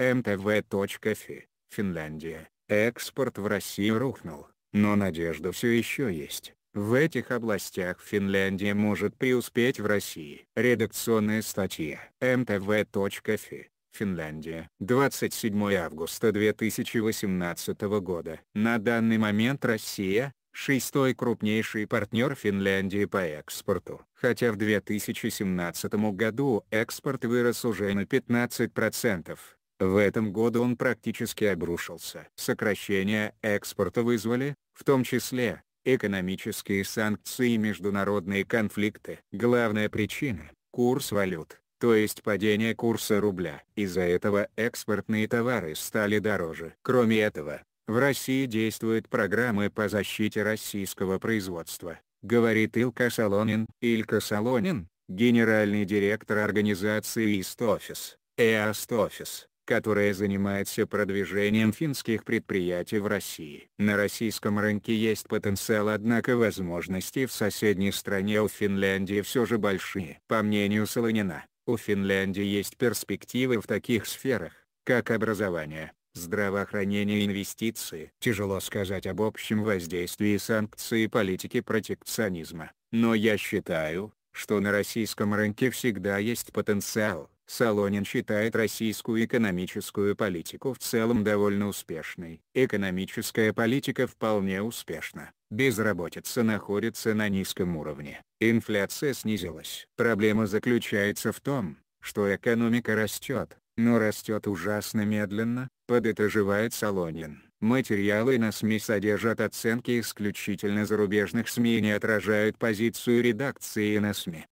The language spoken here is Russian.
mtv.fi, эм Финляндия, экспорт в Россию рухнул, но надежда все еще есть. В этих областях Финляндия может преуспеть в России. Редакционная статья mtv.fi, эм Финляндия, 27 августа 2018 года. На данный момент Россия – шестой крупнейший партнер Финляндии по экспорту. Хотя в 2017 году экспорт вырос уже на 15%. В этом году он практически обрушился. Сокращения экспорта вызвали, в том числе, экономические санкции и международные конфликты. Главная причина – курс валют, то есть падение курса рубля. Из-за этого экспортные товары стали дороже. Кроме этого, в России действуют программы по защите российского производства, говорит Илка Солонин. Илька Солонин, генеральный директор организации ИСТ-Офис, ЭАСТ-Офис, которая занимается продвижением финских предприятий в России. На российском рынке есть потенциал, однако возможности в соседней стране у Финляндии все же большие. По мнению Солонина, у Финляндии есть перспективы в таких сферах, как образование, здравоохранение и инвестиции. Тяжело сказать об общем воздействии санкций и политики протекционизма, но я считаю, что на российском рынке всегда есть потенциал, Солонин считает российскую экономическую политику в целом довольно успешной. Экономическая политика вполне успешна. Безработица находится на низком уровне. Инфляция снизилась. Проблема заключается в том, что экономика растет, но растет ужасно медленно, подытоживает Солонин. Материалы на СМИ содержат оценки исключительно зарубежных СМИ и не отражают позицию редакции на СМИ.